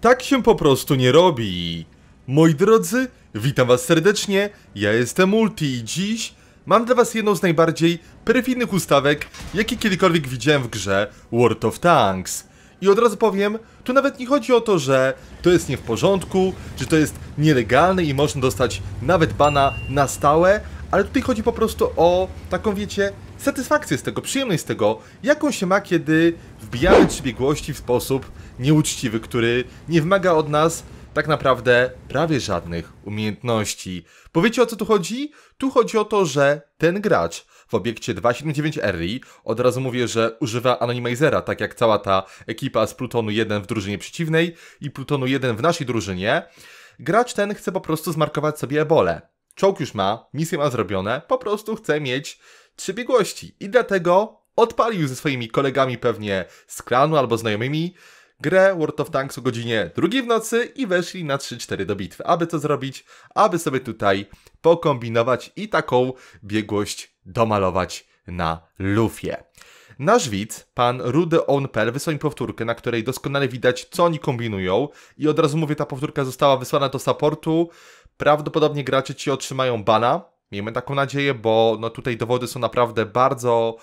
Tak się po prostu nie robi. Moi drodzy, witam was serdecznie, ja jestem Multi i dziś mam dla was jedną z najbardziej perfidnych ustawek, jakie kiedykolwiek widziałem w grze World of Tanks. I od razu powiem, tu nawet nie chodzi o to, że to jest nie w porządku, że to jest nielegalne i można dostać nawet bana na stałe, ale tutaj chodzi po prostu o taką, wiecie, satysfakcję z tego, przyjemność z tego, jaką się ma, kiedy wbijamy przebiegłości w sposób nieuczciwy, który nie wymaga od nas tak naprawdę prawie żadnych umiejętności. Powiecie o co tu chodzi? Tu chodzi o to, że ten gracz w obiekcie 279RI, od razu mówię, że używa anonimizera, tak jak cała ta ekipa z Plutonu 1 w drużynie przeciwnej i Plutonu 1 w naszej drużynie, gracz ten chce po prostu zmarkować sobie ebole. Czołg już ma, misję ma zrobione, po prostu chce mieć trzy biegłości i dlatego odpalił ze swoimi kolegami pewnie z klanu albo znajomymi grę World of Tanks o godzinie drugiej w nocy i weszli na 3-4 do bitwy. Aby to zrobić, aby sobie tutaj pokombinować i taką biegłość domalować na lufie. Nasz widz, pan Rudy Onpel, wysłał mi powtórkę, na której doskonale widać, co oni kombinują. I od razu mówię, ta powtórka została wysłana do supportu. Prawdopodobnie gracze ci otrzymają bana. Miejmy taką nadzieję, bo no tutaj dowody są naprawdę bardzo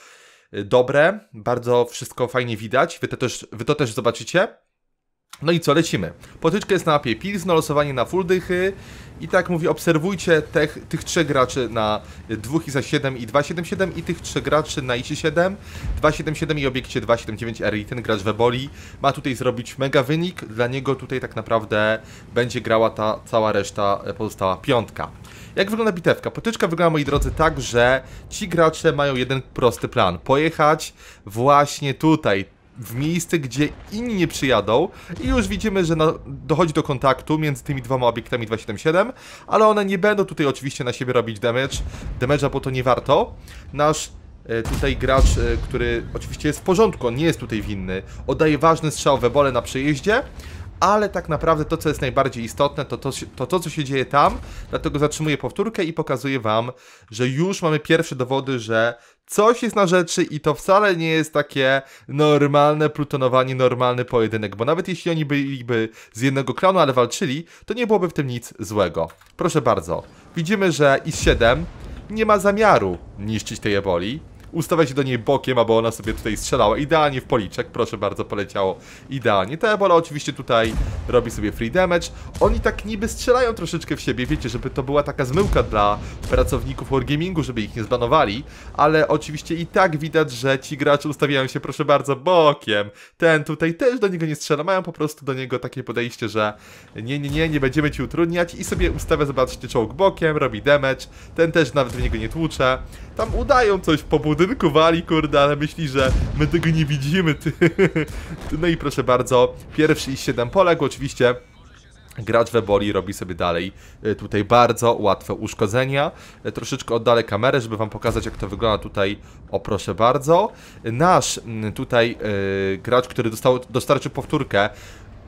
dobre, bardzo wszystko fajnie widać. Wy to też, wy to też zobaczycie. No i co, lecimy. Potyczka jest na mapie Pilsno, losowanie na full dychy. I tak mówi, obserwujcie tych, tych trzech graczy na 2 i za 7 i 277 i tych trzech graczy na IC 7, 277 i obiekcie 279R i ten gracz boli ma tutaj zrobić mega wynik. Dla niego tutaj tak naprawdę będzie grała ta cała reszta e, pozostała piątka. Jak wygląda bitewka? Potyczka wygląda, moi drodzy, tak, że ci gracze mają jeden prosty plan. Pojechać właśnie tutaj, w miejsce, gdzie inni nie przyjadą i już widzimy, że na, dochodzi do kontaktu między tymi dwoma obiektami 277, ale one nie będą tutaj oczywiście na siebie robić damage, damage'a po to nie warto. Nasz e, tutaj gracz, e, który oczywiście jest w porządku, on nie jest tutaj winny, oddaje ważny strzał we bole na przejeździe, ale tak naprawdę to, co jest najbardziej istotne, to to, to to, co się dzieje tam, dlatego zatrzymuję powtórkę i pokazuję Wam, że już mamy pierwsze dowody, że coś jest na rzeczy i to wcale nie jest takie normalne plutonowanie, normalny pojedynek, bo nawet jeśli oni byliby z jednego klanu, ale walczyli, to nie byłoby w tym nic złego. Proszę bardzo, widzimy, że i 7 nie ma zamiaru niszczyć tej eboli, ustawia się do niej bokiem, aby ona sobie tutaj strzelała. Idealnie w policzek, proszę bardzo, poleciało idealnie. Ta ebola oczywiście tutaj robi sobie free damage. Oni tak niby strzelają troszeczkę w siebie, wiecie, żeby to była taka zmyłka dla pracowników Wargamingu, żeby ich nie zbanowali, ale oczywiście i tak widać, że ci gracze ustawiają się, proszę bardzo, bokiem. Ten tutaj też do niego nie strzela, mają po prostu do niego takie podejście, że nie, nie, nie, nie będziemy ci utrudniać i sobie ustawia, zobaczcie, czołg bokiem, robi damage, ten też nawet w niego nie tłucze. Tam udają coś po budynku, budynkowali, kurde, ale myśli, że my tego nie widzimy, No i proszę bardzo, pierwszy i siedem poległ, oczywiście Gracz Weboli robi sobie dalej e, tutaj bardzo łatwe uszkodzenia. E, troszeczkę oddalę kamerę, żeby Wam pokazać, jak to wygląda tutaj. O, proszę bardzo. Nasz tutaj e, gracz, który dostał, dostarczył powtórkę,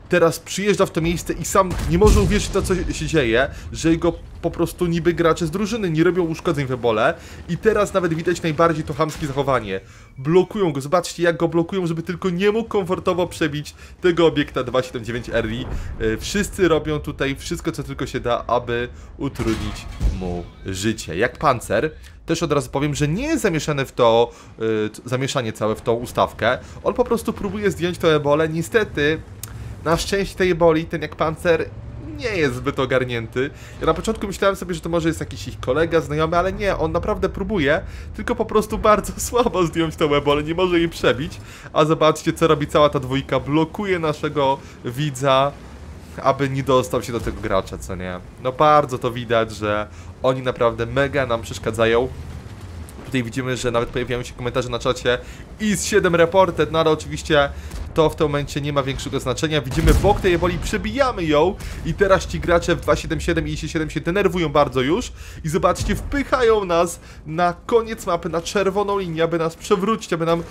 teraz przyjeżdża w to miejsce i sam nie może uwierzyć to, co się dzieje, że jego po prostu niby gracze z drużyny nie robią uszkodzeń w ebole i teraz nawet widać najbardziej to hamskie zachowanie. Blokują go, zobaczcie jak go blokują, żeby tylko nie mógł komfortowo przebić tego obiekta 279 RI. E, wszyscy robią tutaj wszystko co tylko się da, aby utrudnić mu życie. Jak pancer, też od razu powiem, że nie jest zamieszany w to, yy, zamieszanie całe w tą ustawkę. On po prostu próbuje zdjąć to ebole, niestety na szczęście tej boli, ten jak pancer nie jest zbyt ogarnięty. Ja na początku myślałem sobie, że to może jest jakiś ich kolega, znajomy, ale nie, on naprawdę próbuje, tylko po prostu bardzo słabo zdjąć tą ebolę, nie może jej przebić. A zobaczcie, co robi cała ta dwójka, blokuje naszego widza, aby nie dostał się do tego gracza, co nie. No bardzo to widać, że oni naprawdę mega nam przeszkadzają. Tutaj widzimy, że nawet pojawiają się komentarze na czacie i z 7 reported, no ale oczywiście to w tym momencie nie ma większego znaczenia. Widzimy bok tej eboli, przebijamy ją i teraz ci gracze w 277 i 7 się denerwują bardzo już i zobaczcie, wpychają nas na koniec mapy, na czerwoną linię, aby nas przewrócić, aby nam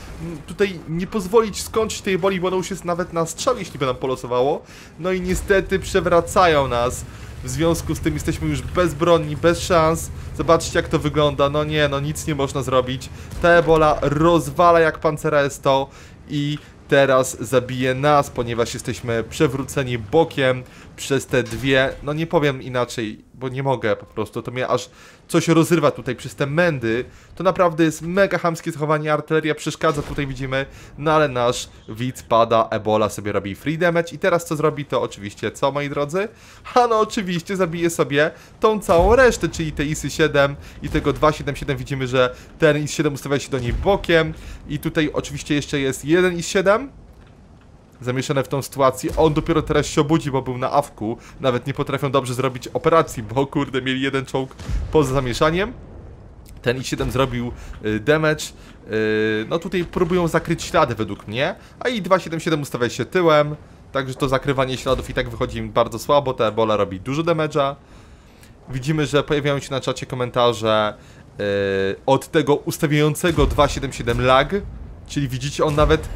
tutaj nie pozwolić skończyć tej eboli, bo ona już jest nawet na strzał, jeśli by nam polosowało. No i niestety przewracają nas. W związku z tym jesteśmy już bezbronni, bez szans. Zobaczcie jak to wygląda. No nie, no nic nie można zrobić. Ta ebola rozwala jak pancera jest to i teraz zabije nas, ponieważ jesteśmy przewróceni bokiem przez te dwie, no nie powiem inaczej, bo nie mogę po prostu, to mnie aż coś rozrywa tutaj przez te mędy, to naprawdę jest mega hamskie zachowanie, artyleria przeszkadza, tutaj widzimy, no ale nasz widz pada, Ebola sobie robi free damage i teraz co zrobi, to oczywiście co moi drodzy? A no oczywiście zabije sobie tą całą resztę, czyli te ISy 7 i tego 277 widzimy, że ten IS 7 ustawia się do niej bokiem i tutaj oczywiście jeszcze jest jeden IS 7 zamieszane w tą sytuację. On dopiero teraz się obudzi, bo był na awku. Nawet nie potrafią dobrze zrobić operacji, bo kurde, mieli jeden czołg poza zamieszaniem. Ten i7 zrobił y, damage. Y, no tutaj próbują zakryć ślady według mnie, a i 277 ustawia się tyłem. Także to zakrywanie śladów i tak wychodzi im bardzo słabo. Ta ebola robi dużo damage'a. Widzimy, że pojawiają się na czacie komentarze y, od tego ustawiającego 277 lag. Czyli widzicie, on nawet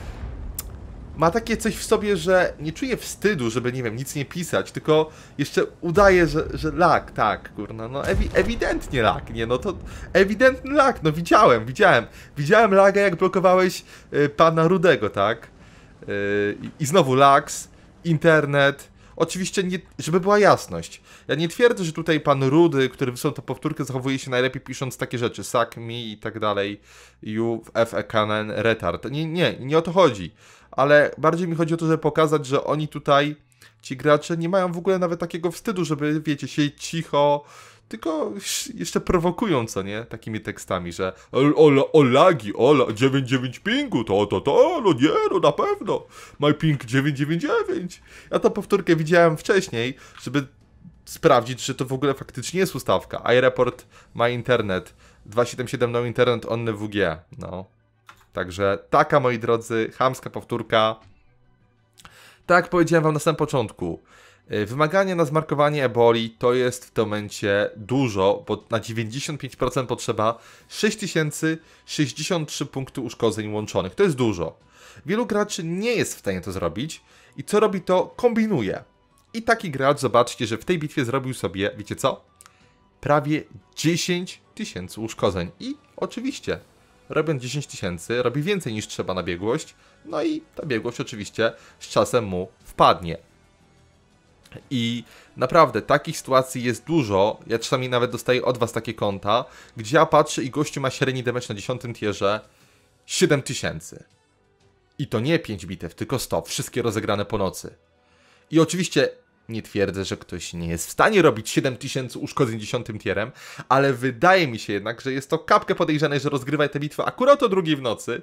ma takie coś w sobie, że nie czuje wstydu, żeby, nie wiem, nic nie pisać, tylko jeszcze udaje, że, że lak, tak, kurna, no ewi ewidentnie lak, nie, no to ewidentny lak, no widziałem, widziałem, widziałem laga, jak blokowałeś y, pana Rudego, tak, y, i znowu laks, internet, Oczywiście, nie, żeby była jasność, ja nie twierdzę, że tutaj pan Rudy, który wysłał tę powtórkę, zachowuje się najlepiej pisząc takie rzeczy, suck me i tak dalej, you, f, a e canon, retard. Nie, nie, nie o to chodzi, ale bardziej mi chodzi o to, żeby pokazać, że oni tutaj, ci gracze, nie mają w ogóle nawet takiego wstydu, żeby, wiecie, siedzieć cicho, tylko jeszcze prowokująco, nie, takimi tekstami, że o, o, lagi, o, 99 pingu, to, to, to, no nie, no na pewno, my ping 999. Ja tą powtórkę widziałem wcześniej, żeby sprawdzić, czy to w ogóle faktycznie jest ustawka. iReport ma internet, 277 no internet, onny WG, no. Także taka, moi drodzy, chamska powtórka. Tak jak powiedziałem wam na samym początku, E, wymaganie na zmarkowanie eboli to jest w tym momencie dużo, bo na 95% potrzeba 6063 punktów uszkodzeń łączonych. To jest dużo. Wielu graczy nie jest w stanie to zrobić i co robi to kombinuje. I taki gracz, zobaczcie, że w tej bitwie zrobił sobie, wiecie co? Prawie 10 tysięcy uszkodzeń. I oczywiście, robiąc 10 tysięcy, robi więcej niż trzeba na biegłość. No i ta biegłość oczywiście z czasem mu wpadnie. I naprawdę takich sytuacji jest dużo. Ja czasami nawet dostaję od was takie konta, gdzie ja patrzę i gościu ma średni damage na 10 tierze 7000. I to nie 5 bitew, tylko 100. Wszystkie rozegrane po nocy. I oczywiście nie twierdzę, że ktoś nie jest w stanie robić 7000 uszkodzeń 10 tierem, ale wydaje mi się jednak, że jest to kapkę podejrzane, że rozgrywaj tę bitwę akurat o drugiej w nocy.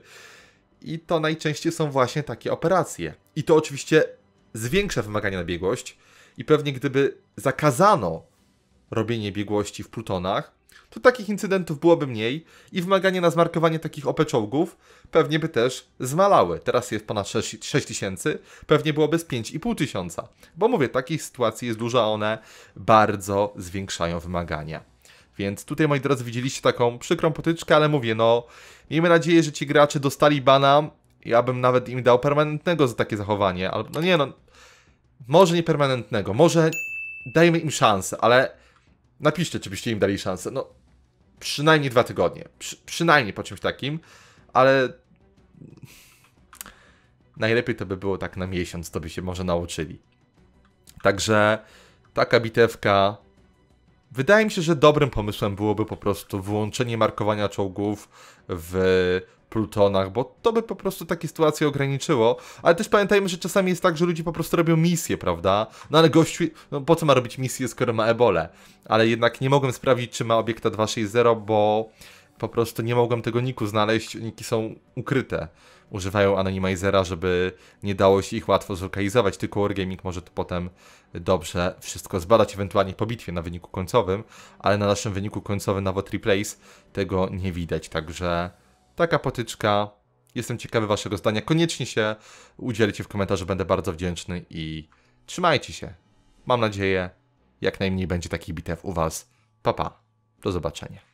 I to najczęściej są właśnie takie operacje. I to oczywiście zwiększa wymagania na biegłość, i pewnie gdyby zakazano robienie biegłości w plutonach, to takich incydentów byłoby mniej i wymaganie na zmarkowanie takich OP pewnie by też zmalały. Teraz jest ponad 6, 6 tysięcy, pewnie byłoby z 5,5 tysiąca. Bo mówię, takich sytuacji jest dużo, one bardzo zwiększają wymagania. Więc tutaj, moi drodzy, widzieliście taką przykrą potyczkę, ale mówię, no, miejmy nadzieję, że ci gracze dostali bana. Ja bym nawet im dał permanentnego za takie zachowanie, ale no nie no, może niepermanentnego, może dajmy im szansę, ale napiszcie, czy byście im dali szansę. No, przynajmniej dwa tygodnie. Przy, przynajmniej po czymś takim, ale najlepiej to by było tak na miesiąc, to by się może nauczyli. Także taka bitewka Wydaje mi się, że dobrym pomysłem byłoby po prostu wyłączenie markowania czołgów w plutonach, bo to by po prostu takie sytuacje ograniczyło. Ale też pamiętajmy, że czasami jest tak, że ludzie po prostu robią misje, prawda? No ale gościu, no po co ma robić misję, skoro ma ebole? Ale jednak nie mogłem sprawdzić, czy ma obiekta 260, bo po prostu nie mogłem tego niku znaleźć, niki są ukryte używają anonimizera, żeby nie dało się ich łatwo zlokalizować, tylko Wargaming może to potem dobrze wszystko zbadać, ewentualnie po bitwie na wyniku końcowym, ale na naszym wyniku końcowym na Vote Replace tego nie widać, także taka potyczka. Jestem ciekawy waszego zdania, koniecznie się udzielcie w komentarzu, będę bardzo wdzięczny i trzymajcie się. Mam nadzieję, jak najmniej będzie takich bitew u was. Papa, pa. do zobaczenia.